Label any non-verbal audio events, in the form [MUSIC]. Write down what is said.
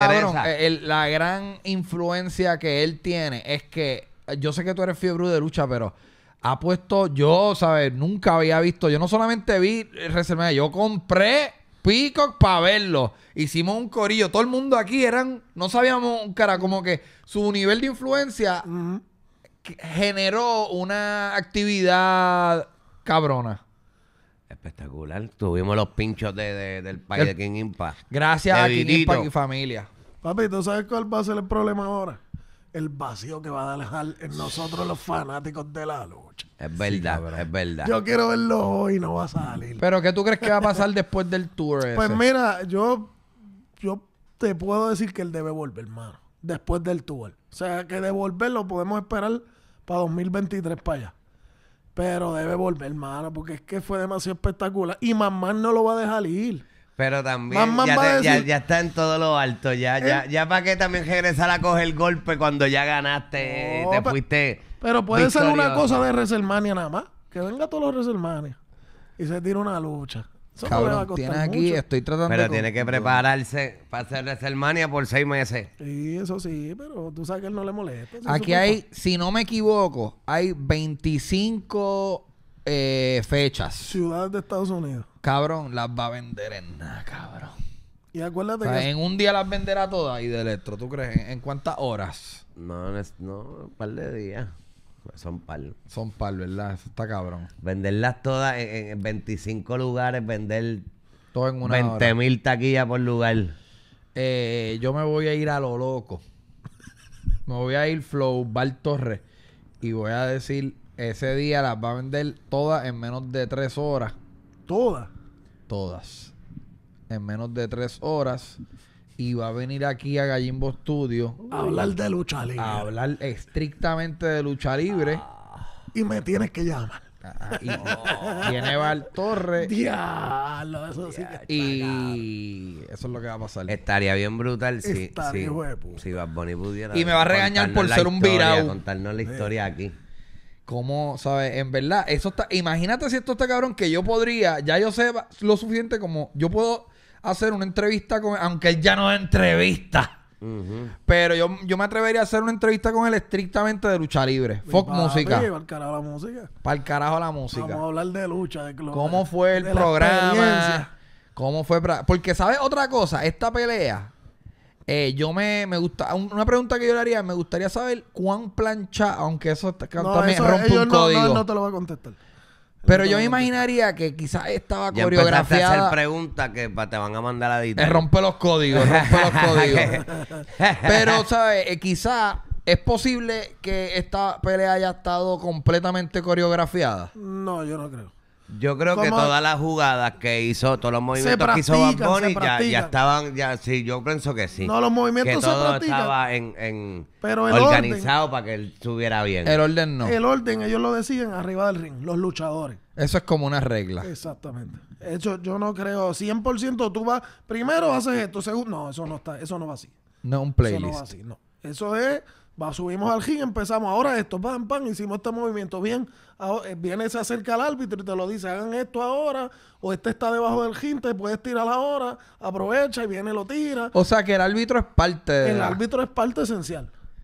Eh, la gran influencia que él tiene es que eh, yo sé que tú eres fiebre de lucha, pero ha puesto, yo, ¿sabes? Nunca había visto. Yo no solamente vi WrestleMania, yo compré Peacock para verlo. Hicimos un corillo. Todo el mundo aquí eran, no sabíamos cara, como que su nivel de influencia generó una actividad cabrona espectacular. Tuvimos los pinchos del país de King Impact. Gracias a King Impa y familia. Papi, ¿tú sabes cuál va a ser el problema ahora? El vacío que va a dejar en nosotros los fanáticos de la lucha. Es verdad, es verdad. Yo quiero verlo hoy, y no va a salir. Pero ¿qué tú crees que va a pasar después del tour? Ese? Pues mira, yo, yo te puedo decir que él debe volver, hermano. Después del tour. O sea, que devolverlo podemos esperar para 2023 para allá. Pero debe volver, malo porque es que fue demasiado espectacular. Y mamá no lo va a dejar ir. Pero también ya, ya, ya, está en todo lo alto. Ya, ya, eh. ya para que también regresar a coger el golpe cuando ya ganaste, te fuiste. Pero puede ser una cosa de WrestleMania nada más. Que venga todos los WrestleMania y se tira una lucha. Cabrón, aquí, estoy tratando Pero tiene que prepararse para hacer WrestleMania por seis meses. Sí, eso sí, pero tú sabes que él no le molesta. Aquí hay, si no me equivoco, hay 25 eh, fechas. Ciudad de Estados Unidos. Cabrón, las va a vender en nada, cabrón. Y acuérdate que... En un día las venderá todas y de electro, ¿tú crees? ¿En, cuántas horas? No, no, no, un par de días. Son pal. Son pal, ¿verdad? Eso está cabrón. Venderlas todas en, 25 lugares, vender todo en una 20 mil taquillas por lugar. Eh, yo me voy a ir a lo loco. me voy a ir Flow Val Torres y voy a decir, ese día las va a vender todas en menos de tres horas. ¿Todas? Todas. En menos de tres horas y va a venir aquí a Gallimbo Studio a hablar de lucha libre. A hablar estrictamente de lucha libre. Ah. y me tienes que llamar. Tiene y Val Diablo, eso sí Y eso es lo que va a pasar. Estaría bien brutal si, si, si pudiera. Y me va a regañar por ser un virado. Contarnos la historia aquí. ¿Cómo, sabes? En verdad, eso está. Imagínate si esto está cabrón que yo podría, ya yo sé lo suficiente como yo puedo hacer una entrevista con aunque él ya no es entrevista. Pero yo, me atrevería a hacer una entrevista con él estrictamente de lucha libre. Fuck música. Para el carajo la música. Para el carajo la música. Vamos a hablar de lucha, de ¿Cómo fue el programa? ¿Cómo fue? Porque, ¿sabes otra cosa? Esta pelea, eh, yo me, me gusta. Una pregunta que yo le haría, me gustaría saber cuán plancha, aunque eso, no, te lo voy a contestar. Pero yo me imaginaría que quizás estaba coreografiada ya coreografiada. a hacer preguntas que te van a mandar a dita. Eh, rompe los códigos, rompe los códigos. [LAUGHS] Pero, ¿sabes? Eh, quizás quizá es posible que esta pelea haya estado completamente coreografiada. No, yo no creo. Yo creo que todas las jugadas que hizo, todos los movimientos que hizo Bad ya, ya, estaban, ya sí, yo pienso que sí. No, los movimientos que se todo estaba en, en organizado para que él estuviera bien. El orden no. El orden ellos lo decían arriba del ring, los luchadores. Eso es como una regla. Exactamente. Eso yo no creo 100% tú vas primero haces esto, segundo no, eso no está, eso no va así. No un playlist. Eso no no. Eso es Va, subimos al ring, empezamos ahora esto, pam, pam, hicimos este movimiento. Bien, eh, viene, se acerca al árbitro y te lo dice, hagan esto ahora, o este está debajo del ring, te puedes tirar ahora, aprovecha y viene, lo tira. O sea que el árbitro es parte. el árbitro es parte esencial.